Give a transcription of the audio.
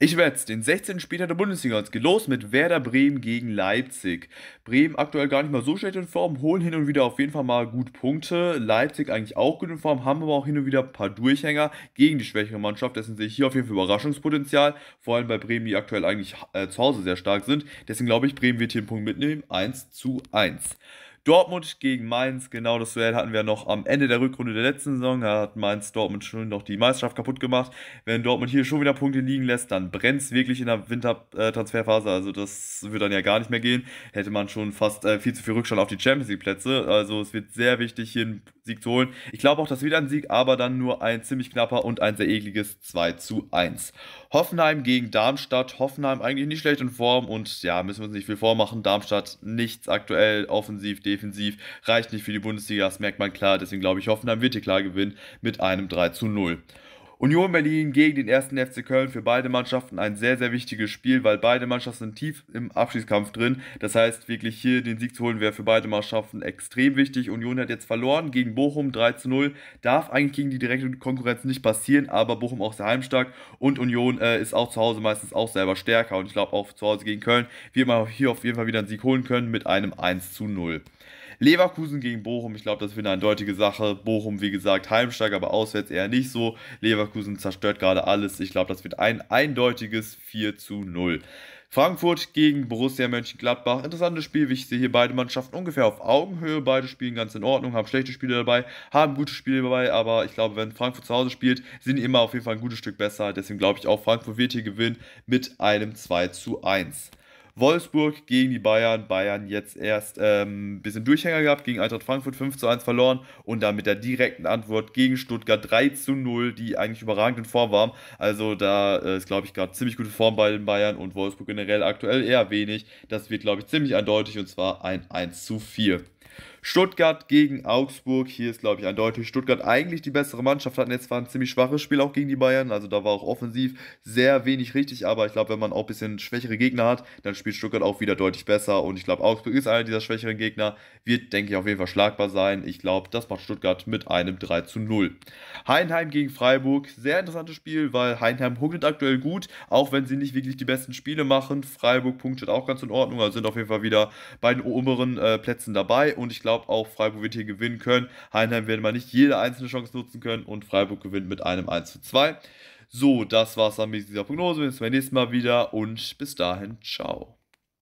Ich werde den 16. Spieltag der Bundesliga uns los mit Werder Bremen gegen Leipzig. Bremen aktuell gar nicht mal so schlecht in Form, holen hin und wieder auf jeden Fall mal gut Punkte. Leipzig eigentlich auch gut in Form, haben aber auch hin und wieder ein paar Durchhänger gegen die schwächere Mannschaft. Dessen sehe ich hier auf jeden Fall Überraschungspotenzial, vor allem bei Bremen, die aktuell eigentlich äh, zu Hause sehr stark sind. Deswegen glaube ich, Bremen wird hier einen Punkt mitnehmen. 1 zu 1. Dortmund gegen Mainz, genau das Duell hatten wir noch am Ende der Rückrunde der letzten Saison. Da hat Mainz Dortmund schon noch die Meisterschaft kaputt gemacht. Wenn Dortmund hier schon wieder Punkte liegen lässt, dann brennt es wirklich in der Wintertransferphase. Also das wird dann ja gar nicht mehr gehen. Hätte man schon fast äh, viel zu viel Rückstand auf die Champions League Plätze. Also es wird sehr wichtig, hier einen Sieg zu holen. Ich glaube auch, dass wieder ein Sieg, aber dann nur ein ziemlich knapper und ein sehr ekliges 2 zu 1. Hoffenheim gegen Darmstadt. Hoffenheim eigentlich nicht schlecht in Form und ja, müssen wir uns nicht viel vormachen. Darmstadt nichts aktuell, offensiv, defensiv, reicht nicht für die Bundesliga, das merkt man klar. Deswegen glaube ich, Hoffenheim wird hier klar gewinnen mit einem 3 zu 0. Union Berlin gegen den ersten FC Köln für beide Mannschaften ein sehr, sehr wichtiges Spiel, weil beide Mannschaften sind tief im Abschiedskampf drin. Das heißt, wirklich hier den Sieg zu holen wäre für beide Mannschaften extrem wichtig. Union hat jetzt verloren gegen Bochum 3 zu 0. Darf eigentlich gegen die direkte Konkurrenz nicht passieren, aber Bochum auch sehr heimstark und Union äh, ist auch zu Hause meistens auch selber stärker. Und ich glaube auch zu Hause gegen Köln wird man hier auf jeden Fall wieder einen Sieg holen können mit einem 1 zu 0. Leverkusen gegen Bochum, ich glaube, das wird eine eindeutige Sache. Bochum, wie gesagt, heimstark, aber auswärts eher nicht so. Leverkusen zerstört gerade alles. Ich glaube, das wird ein eindeutiges 4 zu 0. Frankfurt gegen Borussia Mönchengladbach. Interessantes Spiel. Ich sehe hier beide Mannschaften ungefähr auf Augenhöhe. Beide spielen ganz in Ordnung, haben schlechte Spiele dabei, haben gute Spiele dabei, aber ich glaube, wenn Frankfurt zu Hause spielt, sind die immer auf jeden Fall ein gutes Stück besser. Deswegen glaube ich auch, Frankfurt wird hier gewinnen mit einem 2 zu 1. Wolfsburg gegen die Bayern. Bayern jetzt erst ein ähm, bisschen Durchhänger gehabt, gegen Eintracht Frankfurt 5 zu 1 verloren und dann mit der direkten Antwort gegen Stuttgart 3 zu 0, die eigentlich überragend in Form waren. Also da äh, ist, glaube ich, gerade ziemlich gute Form bei den Bayern und Wolfsburg generell aktuell eher wenig. Das wird, glaube ich, ziemlich eindeutig und zwar ein 1 zu 4. Stuttgart gegen Augsburg. Hier ist, glaube ich, eindeutig Stuttgart eigentlich die bessere Mannschaft. Hatten jetzt zwar ein ziemlich schwaches Spiel auch gegen die Bayern. Also da war auch offensiv sehr wenig richtig. Aber ich glaube, wenn man auch ein bisschen schwächere Gegner hat, dann spielt Stuttgart auch wieder deutlich besser. Und ich glaube, Augsburg ist einer dieser schwächeren Gegner. Wird, denke ich, auf jeden Fall schlagbar sein. Ich glaube, das macht Stuttgart mit einem 3 zu 0. Heinheim gegen Freiburg. Sehr interessantes Spiel, weil Heinheim punktet aktuell gut. Auch wenn sie nicht wirklich die besten Spiele machen. Freiburg punktet auch ganz in Ordnung. Also sind auf jeden Fall wieder bei den oberen äh, Plätzen dabei. Und ich glaube, glaube auch, Freiburg wird hier gewinnen können. Heinheim wird mal nicht jede einzelne Chance nutzen können und Freiburg gewinnt mit einem 1 zu 2. So, das war's dann mit dieser Prognose. Wir sehen uns beim nächsten Mal wieder und bis dahin, ciao.